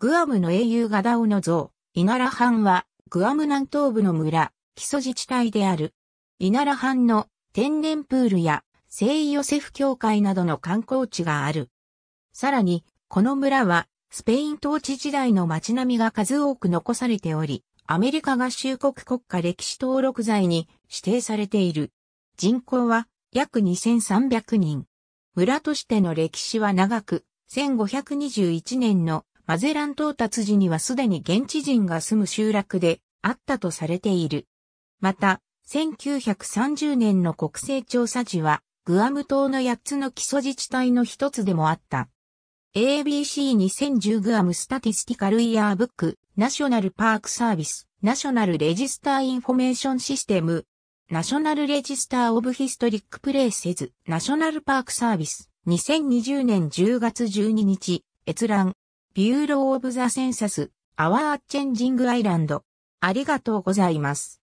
グアムの英雄ガダオの像、イラハ藩は、グアム南東部の村、基礎自治体である。イラハ藩の天然プールや聖ヨセフ教会などの観光地がある。さらに、この村は、スペイン統治時代の街並みが数多く残されており、アメリカ合衆国国家歴史登録財に指定されている。人口は約2300人。村としての歴史は長く、1521年のマゼラン到達時にはすでに現地人が住む集落であったとされている。また、1930年の国勢調査時は、グアム島の8つの基礎自治体の一つでもあった。ABC2010 グアムスタティスティカルイヤーブック、ナショナルパークサービス、ナショナルレジスターインフォメーションシステム、ナショナルレジスターオブヒストリックプレイセズ、ナショナルパークサービス、2020年10月12日、閲覧、ビューロー・オブ・ザ・センサス、アワー・チェンジング・アイランド。ありがとうございます。